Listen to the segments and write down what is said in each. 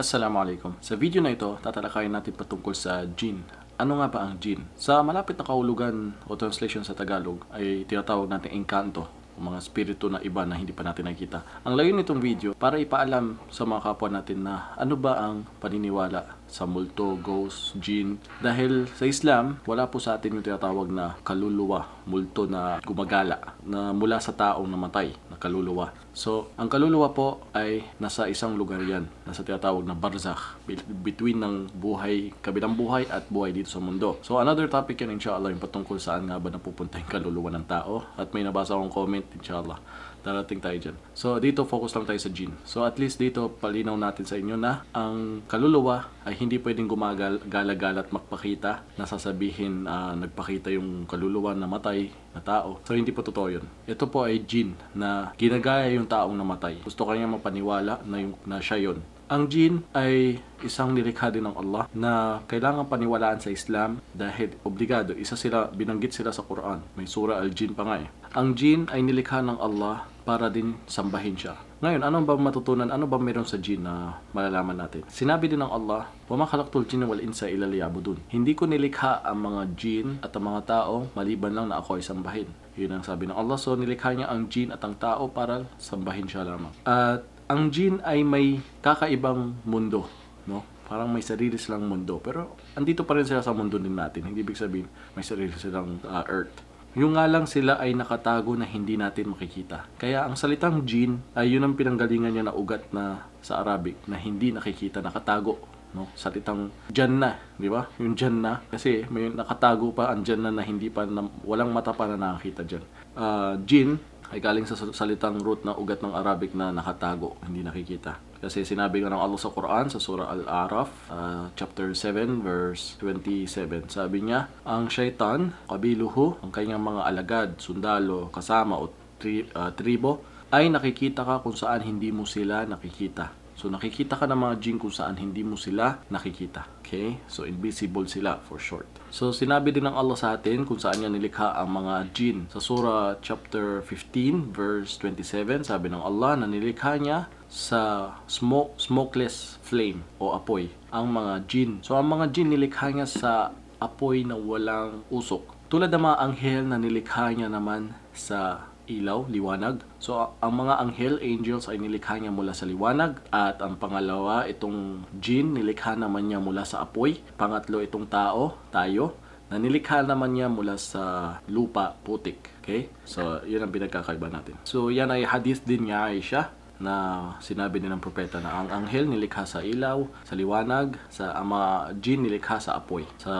Assalamu alaikum. Sa video na ito, tatalakayin natin patungkol sa jin. Ano nga ba ang jin? Sa malapit na kaulugan o translation sa Tagalog ay tinatawag natin engkanto o mga spirito na iba na hindi pa natin nakita. Ang layon nitong video para ipaalam sa mga kapwa natin na ano ba ang paniniwala sa multo, ghost, jin. Dahil sa Islam, wala po sa atin yung tinatawag na kaluluwa, multo na gumagala na mula sa taong namatay na kaluluwa. So, ang kaluluwa po ay nasa isang lugar yan, nasa tinatawag na barzakh, between ng buhay, kabilang buhay at buhay dito sa mundo. So, another topic yan inshallah yung patungkol saan nga ba napupunta yung kaluluwa ng tao. At may nabasa akong comment inshallah darating tayo dyan. So dito focus lang tayo sa gene. So at least dito palinaw natin sa inyo na ang kaluluwa ay hindi pwedeng gumagal-gala at magpakita na sasabihin uh, ah, nagpakita yung kaluluwa na matay na tao. So hindi po totoo yun. Ito po ay gene na ginagaya yung taong namatay. Gusto kanya mapaniwala na, yung, na siya yun. Ang jinn ay isang nilikha din ng Allah na kailangan paniwalaan sa Islam dahil obligado. Isa sila, binanggit sila sa Quran. May sura al-jinn pa nga eh. Ang jinn ay nilikha ng Allah para din sambahin siya. Ngayon, ano ba matutunan? Ano ba meron sa jinn na malalaman natin? Sinabi din ng Allah, "Wa ma khalaqtul jinna wal insa illa liya'budun." Hindi ko nilikha ang mga jinn at ang mga tao maliban lang na ako ay sambahin. 'Yun ang sabi ng Allah. So nilikha niya ang jinn at ang tao para sambahin siya lamang. At ang gene ay may kakaibang mundo, no? Parang may sarili silang mundo. Pero andito pa rin sila sa mundo din natin. Hindi ibig sabihin may sarili silang uh, Earth. Yung nga lang sila ay nakatago na hindi natin makikita. Kaya ang salitang jinn ay yun ang pinanggalingan niya na ugat na sa Arabic na hindi nakikita, nakatago. No? Salitang dyan na, di ba? Yung dyan na. Kasi may nakatago pa ang dyan na na hindi pa, na, walang mata pa na nakakita dyan. Uh, ah, jinn ay galing sa salitang root na ugat ng Arabic na nakatago, hindi nakikita. Kasi sinabi nga ng Allah sa Quran sa Surah Al-Araf, uh, chapter 7, verse 27. Sabi niya, Ang shaitan, kabiluho, ang kanyang mga alagad, sundalo, kasama o tri- uh, tribo, ay nakikita ka kung saan hindi mo sila nakikita So nakikita ka ng mga gene kung saan hindi mo sila nakikita. Okay? So invisible sila for short. So sinabi din ng Allah sa atin kung saan niya nilikha ang mga jinn. Sa Surah chapter 15 verse 27, sabi ng Allah na nilikha niya sa smoke, smokeless flame o apoy ang mga jinn. So ang mga jinn nilikha niya sa apoy na walang usok. Tulad ng mga anghel na nilikha niya naman sa ilaw, liwanag. So ang mga anghel, angels ay nilikha niya mula sa liwanag at ang pangalawa itong jin, nilikha naman niya mula sa apoy. Pangatlo itong tao, tayo na nilikha naman niya mula sa lupa, putik. Okay? So, yun ang pinagkakaiba natin. So, yan ay hadith din niya Aisha na sinabi din ng propeta na ang anghel nilikha sa ilaw, sa liwanag, sa ama jin nilikha sa apoy sa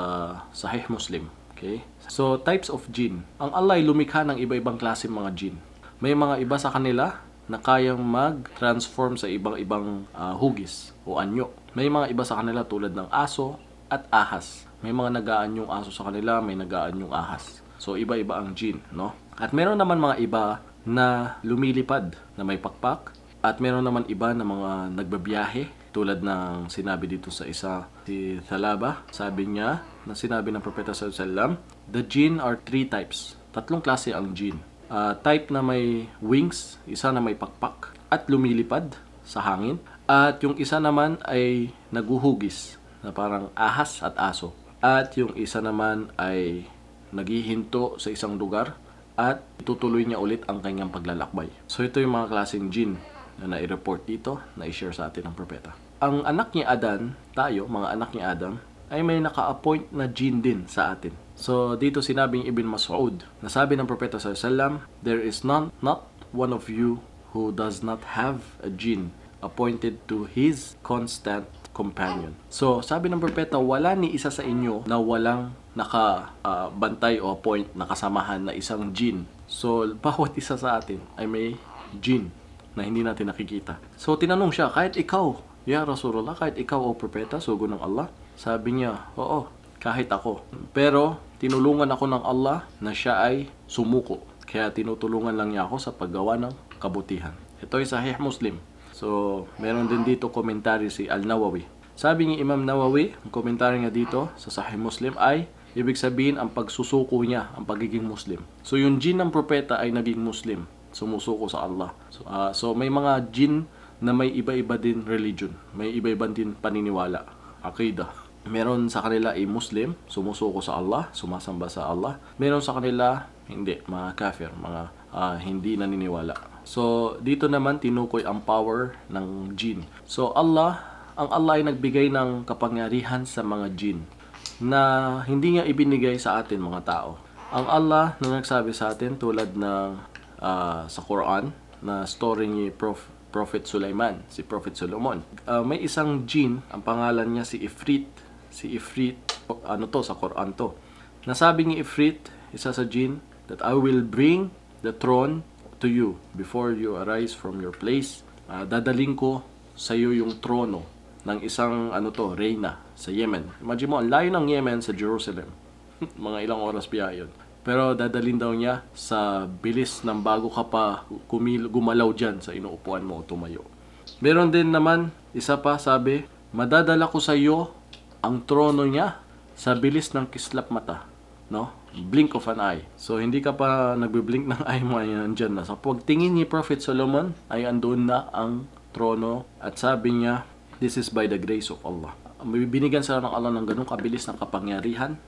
Sahih Muslim. Okay? So, types of gene. Ang alay lumikha ng iba-ibang klase mga gene. May mga iba sa kanila na kayang mag-transform sa ibang-ibang uh, hugis o anyo. May mga iba sa kanila tulad ng aso at ahas. May mga nagaan yung aso sa kanila, may nagaan yung ahas. So iba-iba ang gene, no? At meron naman mga iba na lumilipad na may pakpak at meron naman iba na mga nagbabiyahe tulad ng sinabi dito sa isa si Thalaba, sabi niya na sinabi ng Propeta Sallallahu the jinn are three types. Tatlong klase ang jinn. Uh, type na may wings, isa na may pakpak, at lumilipad sa hangin. At yung isa naman ay naguhugis, na parang ahas at aso. At yung isa naman ay naghihinto sa isang lugar at itutuloy niya ulit ang kanyang paglalakbay. So ito yung mga klaseng jinn na nai-report dito, nai-share sa atin ng propeta. Ang anak ni Adan, tayo, mga anak ni Adam, ay may naka-appoint na jinn din sa atin. So, dito sinabi ng Ibn Mas'ud, nasabi ng propeta sa Sallam, There is none, not one of you who does not have a jinn appointed to his constant companion. So, sabi ng propeta, wala ni isa sa inyo na walang nakabantay uh, o appoint na kasamahan na isang jinn. So, bawat isa sa atin ay may jinn na hindi natin nakikita. So tinanong siya, kahit ikaw, Ya Rasulullah, kahit ikaw o propeta, sugo ng Allah, sabi niya, oo, kahit ako. Pero tinulungan ako ng Allah na siya ay sumuko. Kaya tinutulungan lang niya ako sa paggawa ng kabutihan. Ito ay Sahih Muslim. So, meron din dito komentary si Al-Nawawi. Sabi ni Imam Nawawi, ang komentary niya dito sa Sahih Muslim ay Ibig sabihin, ang pagsusuko niya, ang pagiging Muslim. So, yung jin ng propeta ay naging Muslim sumusuko sa Allah. So, uh, so may mga jin na may iba-iba din religion. May iba-iba din paniniwala. Akida. Meron sa kanila ay Muslim, sumusuko sa Allah, sumasamba sa Allah. Meron sa kanila, hindi, mga kafir, mga uh, hindi naniniwala. So, dito naman tinukoy ang power ng jin. So, Allah, ang Allah ay nagbigay ng kapangyarihan sa mga jin na hindi niya ibinigay sa atin mga tao. Ang Allah na nagsabi sa atin tulad ng uh, sa Quran na story ni Prof. Prophet Sulaiman, si Prophet Solomon. Uh, may isang jinn, ang pangalan niya si Ifrit. Si Ifrit, ano to, sa Quran to. Nasabi ni Ifrit, isa sa jinn, that I will bring the throne to you before you arise from your place. Uh, ah, dadaling ko sa iyo yung trono ng isang ano to, reyna sa Yemen. Imagine mo, ang layo ng Yemen sa Jerusalem. Mga ilang oras biya yun. Pero dadalhin daw niya sa bilis ng bago ka pa kumil- gumalaw dyan sa inuupuan mo o tumayo. Meron din naman, isa pa sabi, madadala ko sa iyo ang trono niya sa bilis ng kislap mata. No? Blink of an eye. So hindi ka pa nagbe-blink ng eye mo ay nandiyan na. Sa so, pagtingin ni Prophet Solomon ay andoon na ang trono at sabi niya, this is by the grace of Allah. Binigyan sila ng Allah ng ganong kabilis ng kapangyarihan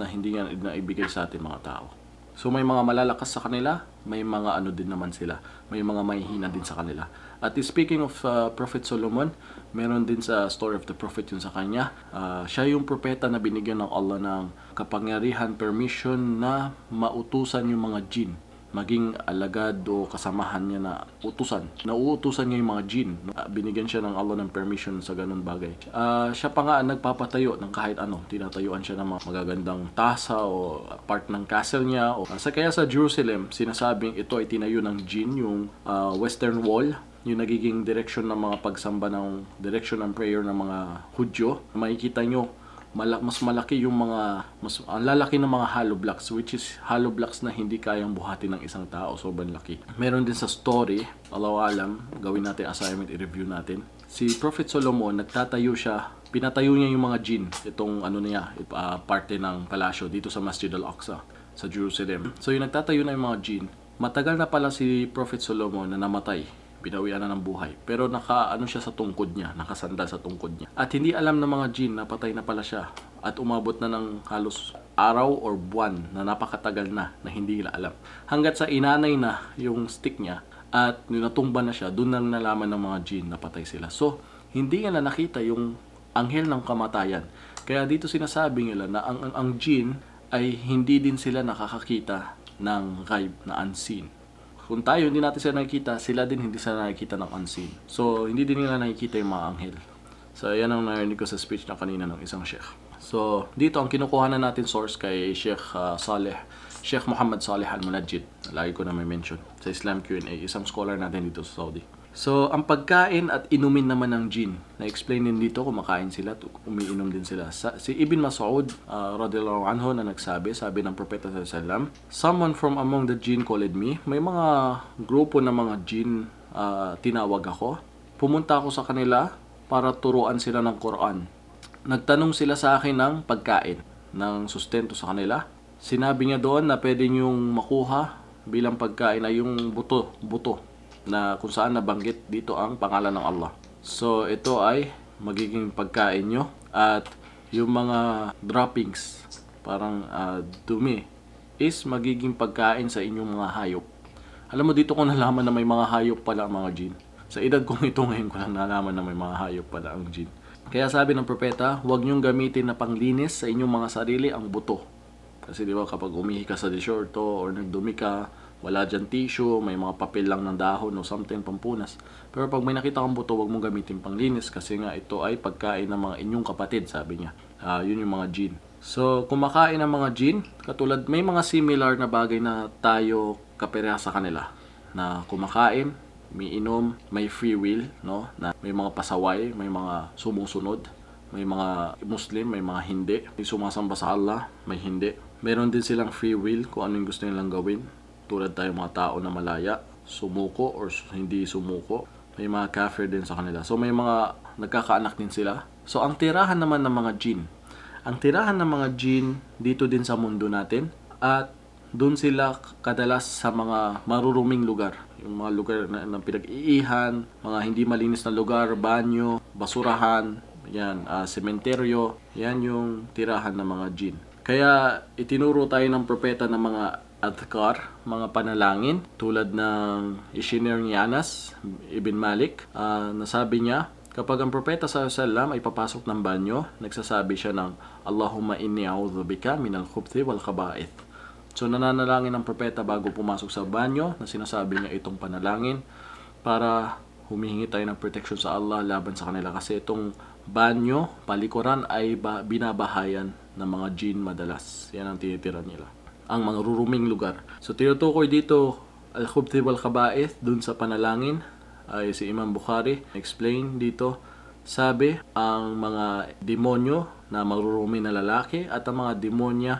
na hindi nga naibigay sa atin mga tao. So may mga malalakas sa kanila, may mga ano din naman sila, may mga mahihina din sa kanila. At speaking of uh, Prophet Solomon, meron din sa story of the Prophet yun sa kanya. Uh, siya yung propeta na binigyan ng Allah ng kapangyarihan, permission na mautusan yung mga jinn maging alagad o kasamahan niya na utusan. Nauutusan niya yung mga jin. No? Binigyan siya ng Allah ng permission sa ganun bagay. Uh, siya pa nga nagpapatayo ng kahit ano. Tinatayuan siya ng mga magagandang tasa o part ng castle niya. O, uh, sa, kaya sa Jerusalem, sinasabing ito ay tinayo ng jin, yung uh, western wall yung nagiging direction ng mga pagsamba ng direction ng prayer ng mga Hudyo. Makikita nyo malak mas malaki yung mga mas ang lalaki ng mga hollow blocks which is hollow blocks na hindi kayang buhatin ng isang tao sobrang laki meron din sa story alaw alam gawin natin assignment i-review natin si Prophet Solomon nagtatayo siya pinatayo niya yung mga jin itong ano niya uh, parte ng palasyo dito sa Masjid al-Aqsa sa Jerusalem so yung nagtatayo na yung mga jin matagal na pala si Prophet Solomon na namatay Pinawian na ng buhay. Pero naka ano siya sa tungkod niya, nakasandal sa tungkod niya. At hindi alam ng mga jin na patay na pala siya at umabot na ng halos araw or buwan na napakatagal na na hindi nila alam. Hanggat sa inanay na yung stick niya at natumba na siya, doon lang nalaman ng mga jin na patay sila. So, hindi nila nakita yung anghel ng kamatayan. Kaya dito sinasabi nila na ang, ang, ang jin ay hindi din sila nakakakita ng ghaib na unseen kung tayo hindi natin sila nakikita, sila din hindi sila nakikita ng unseen. So, hindi din nila nakikita yung mga anghel. So, yan ang narinig ko sa speech na kanina ng isang sheikh. So, dito ang kinukuha na natin source kay Sheikh uh, Saleh, Sheikh Muhammad Saleh Al-Munajjid. Lagi ko na may mention sa Islam Q&A, isang scholar natin dito sa Saudi. So, ang pagkain at inumin naman ng jinn. Na-explain din dito, kumakain sila, umiinom din sila. Sa, si Ibn Mas'ud, uh, ah, radiallahu anhu, na nagsabi, sabi ng Propeta sallam, Someone from among the jinn called me. May mga grupo ng mga jinn uh, ah, tinawag ako. Pumunta ako sa kanila para turuan sila ng Quran. Nagtanong sila sa akin ng pagkain, ng sustento sa kanila. Sinabi niya doon na pwede niyong makuha bilang pagkain ay yung buto, buto na kung saan nabanggit dito ang pangalan ng Allah. So ito ay magiging pagkain nyo at yung mga droppings parang uh, dumi is magiging pagkain sa inyong mga hayop. Alam mo dito ko nalaman na may mga hayop pala ang mga jin. Sa edad kong ito ngayon ko lang nalaman na may mga hayop pala ang jin. Kaya sabi ng propeta, huwag niyong gamitin na panglinis sa inyong mga sarili ang buto. Kasi di ba kapag umihi ka sa disyerto or nagdumi ka, wala dyan tissue, may mga papel lang ng dahon o something pampunas. Pero pag may nakita kang buto, huwag mong gamitin panglinis kasi nga ito ay pagkain ng mga inyong kapatid, sabi niya. Uh, yun yung mga gene. So, kumakain ng mga gene, katulad may mga similar na bagay na tayo kapereha sa kanila na kumakain, may inom, may free will, no? Na may mga pasaway, may mga sumusunod, may mga Muslim, may mga hindi, may sumasamba sa Allah, may hindi. Meron din silang free will kung anong gusto nilang gawin tulad tayo mga tao na malaya, sumuko or hindi sumuko. May mga kafir din sa kanila. So may mga nagkakaanak din sila. So ang tirahan naman ng mga jin. Ang tirahan ng mga jin dito din sa mundo natin at doon sila kadalas sa mga maruruming lugar. Yung mga lugar na, na pinag-iihan, mga hindi malinis na lugar, banyo, basurahan, yan, uh, sementeryo, yan yung tirahan ng mga jin. Kaya itinuro tayo ng propeta ng mga adhkar, mga panalangin tulad ng isinir ni ibn Malik. Uh, nasabi niya, Kapag ang propeta sa sallam ay papasok ng banyo, nagsasabi siya ng Allahumma inni a'udhu bika minal khubthi wal khaba'ith. So nananalangin ng propeta bago pumasok sa banyo na sinasabi niya itong panalangin para humihingi tayo ng protection sa Allah laban sa kanila kasi itong banyo, palikuran ay binabahayan ng mga jin madalas. Yan ang tinitira nila ang mga ruruming lugar. So tinutukoy dito Al-Khubti wal-Kaba'ith dun sa panalangin ay si Imam Bukhari explain dito sabi ang mga demonyo na marurumi na lalaki at ang mga demonya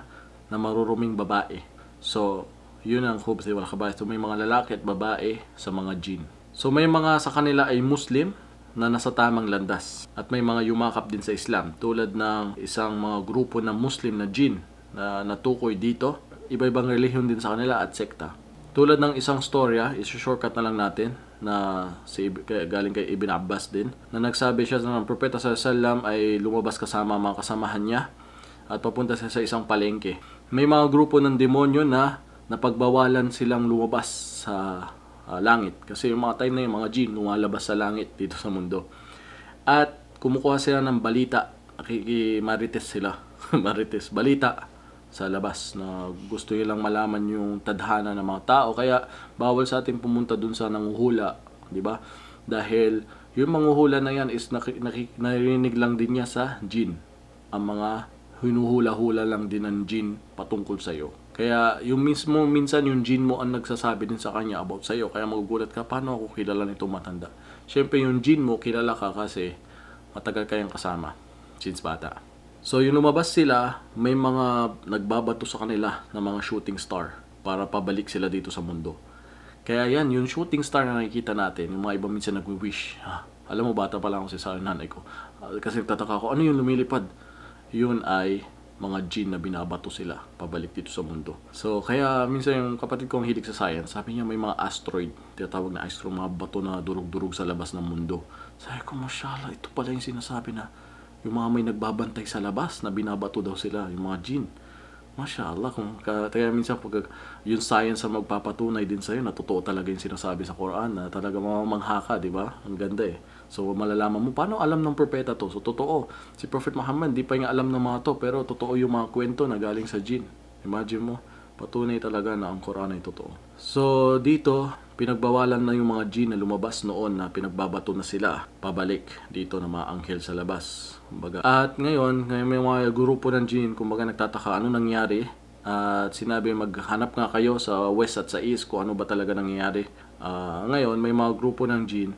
na maruruming babae. So, yun ang Khubti wal-Kaba'ith. So, may mga lalaki at babae sa mga jin. So, may mga sa kanila ay Muslim na nasa tamang landas. At may mga yumakap din sa Islam tulad ng isang mga grupo ng Muslim na jin na natukoy dito iba-ibang relihiyon din sa kanila at sekta. Tulad ng isang storya, ah, isu-shortcut na lang natin na si, galing kay Ibn Abbas din na nagsabi siya na ng propeta sa salam ay lumabas kasama mga kasamahan niya at papunta siya sa isang palengke. May mga grupo ng demonyo na napagbawalan silang lumabas sa uh, langit kasi yung mga time na yung mga jin lumalabas sa langit dito sa mundo. At kumukuha sila ng balita, nakikimarites sila, marites, balita sa labas na gusto nilang malaman yung tadhana ng mga tao kaya bawal sa atin pumunta dun sa nanguhula di ba dahil yung manguhula na yan is naki, naki, narinig lang din niya sa jin ang mga hinuhula-hula lang din ng jin patungkol sa iyo kaya yung mismo minsan yung jin mo ang nagsasabi din sa kanya about sa iyo kaya magugulat ka paano ako kilala nito matanda syempre yung jin mo kilala ka kasi matagal kayang kasama since bata So yung lumabas sila, may mga nagbabato sa kanila ng mga shooting star para pabalik sila dito sa mundo. Kaya yan, yung shooting star na nakikita natin, yung mga iba minsan nagwi-wish. Ah, alam mo, bata pa lang ako si sa nanay ko. Ah, kasi nagtataka ko, ano yung lumilipad? Yun ay mga gene na binabato sila pabalik dito sa mundo. So, kaya minsan yung kapatid kong hilig sa science, sabi niya may mga asteroid, tinatawag na asteroid, mga bato na durug-durug sa labas ng mundo. Sabi ko, mashallah, ito pala yung sinasabi na yung mga may nagbabantay sa labas na binabato daw sila, yung mga jin. Masya Allah, kung, kaya minsan pag yung science ang magpapatunay din sa'yo na totoo talaga yung sinasabi sa Quran na talaga mamamangha ka, di ba? Ang ganda eh. So malalaman mo, paano alam ng propeta to? So totoo, si Prophet Muhammad, di pa nga alam ng mga to, pero totoo yung mga kwento na galing sa jin. Imagine mo patunay talaga na ang Quran ay totoo. So dito, pinagbawalan na yung mga jinn na lumabas noon na pinagbabato na sila pabalik dito na mga anghel sa labas. Kumbaga. At ngayon, ngayon may mga grupo ng jinn, kumbaga nagtataka ano nangyari at uh, sinabi maghanap nga kayo sa west at sa east kung ano ba talaga nangyayari. Uh, ngayon, may mga grupo ng jinn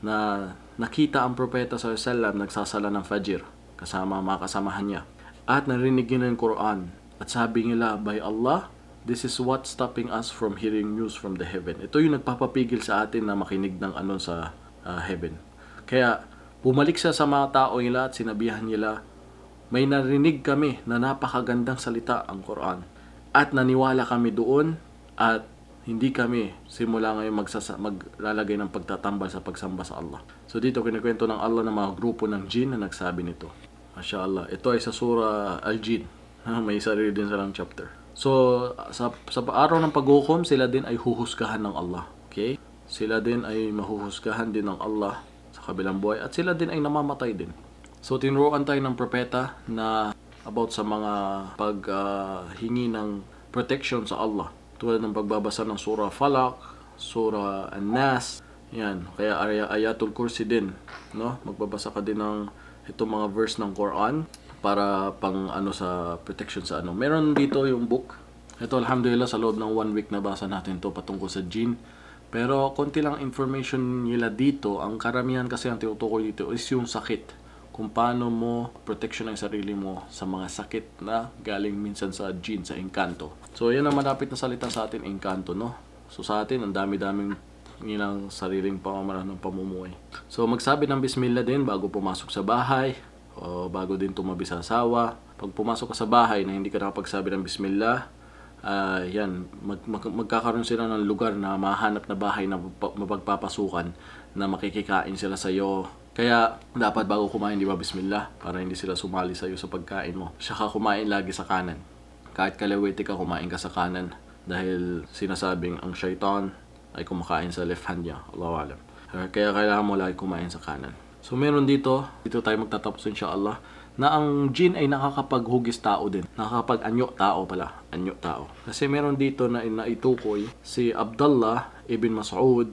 na nakita ang propeta sa Salam nagsasala ng Fajr kasama mga kasamahan niya. At narinig niya ng Quran at sabi nila, by Allah, This is what stopping us from hearing news from the heaven. Ito yung nagpapapigil sa atin na makinig ng anon sa uh, heaven. Kaya bumalik siya sa mga tao nila at sinabihan nila, may narinig kami na napakagandang salita ang Quran. At naniwala kami doon at hindi kami simula ngayon magsasa- maglalagay ng pagtatambal sa pagsamba sa Allah. So dito kinikwento ng Allah ng mga grupo ng jinn na nagsabi nito. Masya Allah. Ito ay sa Surah Al-Jinn. May sarili din silang chapter. So, sa, sa araw ng paghukom, sila din ay huhusgahan ng Allah. Okay? Sila din ay mahuhusgahan din ng Allah sa kabilang buhay at sila din ay namamatay din. So, tinuruan tayo ng propeta na about sa mga paghingi uh, ng protection sa Allah. Tulad ng pagbabasa ng Surah Falak, Surah An-Nas, yan. Kaya ayatul kursi din. No? Magbabasa ka din ng itong mga verse ng Quran para pang ano sa protection sa ano. Meron dito yung book. Ito alhamdulillah sa loob ng one week na basa natin to patungkol sa gene. Pero konti lang information nila dito. Ang karamihan kasi ang tinutukoy dito is yung sakit. Kung paano mo protection ang sarili mo sa mga sakit na galing minsan sa gene, sa engkanto. So yan ang malapit na salita sa atin, engkanto, no? So sa atin, ang dami-daming nilang sariling pamamaraan ng pamumuhay. So magsabi ng bismillah din bago pumasok sa bahay, o bago din tumabi sa asawa. Pag pumasok ka sa bahay na hindi ka nakapagsabi ng bismillah, uh, yan, mag, mag, magkakaroon sila ng lugar na mahanap na bahay na mapagpapasukan na makikikain sila sa iyo. Kaya dapat bago kumain, di ba, bismillah, para hindi sila sumali sa iyo sa pagkain mo. Saka kumain lagi sa kanan. Kahit kalawete ka, kumain ka sa kanan. Dahil sinasabing ang shaitan ay kumakain sa left hand niya. Allahu alam. Kaya kailangan mo lagi kumain sa kanan. So meron dito, dito tayo magtatapos inshallah, na ang jin ay nakakapaghugis tao din. Nakakapag-anyo tao pala. Anyo tao. Kasi meron dito na naitukoy si Abdullah ibn Mas'ud.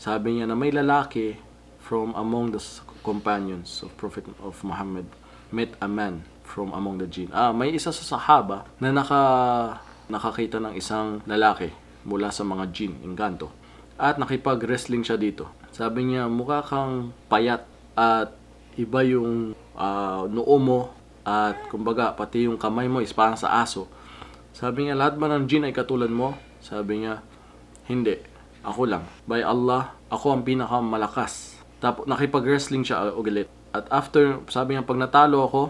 Sabi niya na may lalaki from among the companions of Prophet of Muhammad met a man from among the jinn. Ah, may isa sa sahaba na naka, nakakita ng isang lalaki mula sa mga jinn, inganto. At nakipag-wrestling siya dito. Sabi niya, mukha kang payat at iba yung uh, noo mo at kumbaga pati yung kamay mo is parang sa aso. Sabi niya, lahat ba ng jin ay katulad mo? Sabi niya, hindi. Ako lang. By Allah, ako ang pinakamalakas. Tapos nakipag-wrestling siya ah, ulit. At after, sabi niya, pag natalo ako,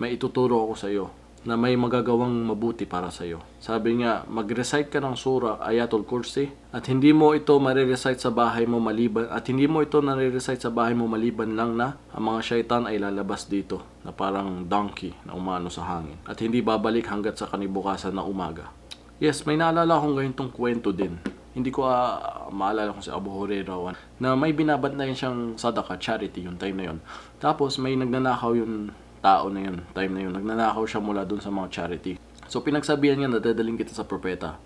may ituturo ako sa iyo na may magagawang mabuti para sa iyo. Sabi nga, mag-recite ka ng sura, ayatul kursi, at hindi mo ito marirecite sa bahay mo maliban, at hindi mo ito nare-recite sa bahay mo maliban lang na ang mga syaitan ay lalabas dito na parang donkey na umano sa hangin at hindi babalik hanggat sa kanibukasan na umaga. Yes, may naalala akong ganitong kwento din. Hindi ko uh, maalala kung si Abu Hurairah na may binabat na yun siyang sadaka, charity, yung time na yun. Tapos may nagnanakaw yung tao na yun, time na yun. Nagnanakaw siya mula dun sa mga charity. So pinagsabihan niya, nadadaling kita sa propeta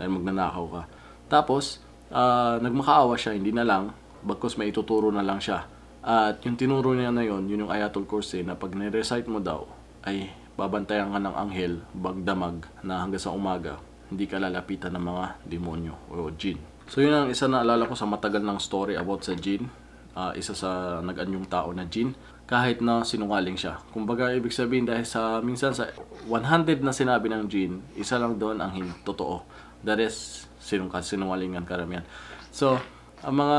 dahil magnanakaw ka. Tapos, uh, nagmakaawa siya, hindi na lang, bagkos may ituturo na lang siya. At yung tinuro niya na yun, yun yung Ayatul Kursi na pag nirecite mo daw, ay babantayan ka ng anghel, bagdamag na hanggang sa umaga, hindi ka lalapitan ng mga demonyo o jin. So yun ang isa na alala ko sa matagal ng story about sa jin, uh, ah, isa sa nag-anyong tao na jin kahit na sinungaling siya. Kumbaga, ibig sabihin dahil sa minsan sa 100 na sinabi ng Jean, isa lang doon ang hin totoo. The rest, sinung sinungalingan karamihan. So, ang mga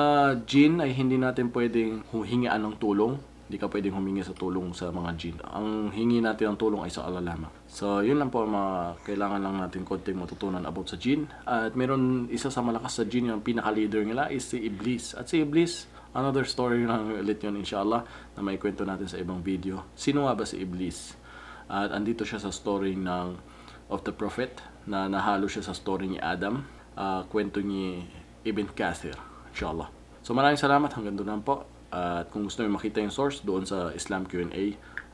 Jean ay hindi natin pwedeng hingaan ng tulong. Hindi ka pwedeng humingi sa tulong sa mga Jean. Ang hingi natin ng tulong ay sa Allah So, yun lang po ang mga kailangan lang natin konting matutunan about sa Jean. At meron isa sa malakas sa Jean, yung pinaka-leader nila is si Iblis. At si Iblis, Another story lang ulit yun inshallah na may kwento natin sa ibang video. Sino nga ba si Iblis? At andito siya sa story ng of the Prophet na nahalo siya sa story ni Adam. Uh, kwento ni Ibn Kathir inshallah. So maraming salamat hanggang doon po. at kung gusto niyo makita yung source doon sa Islam Q&A, uh,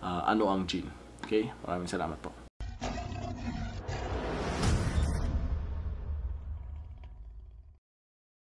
ah, ano ang jinn? Okay? Maraming salamat po.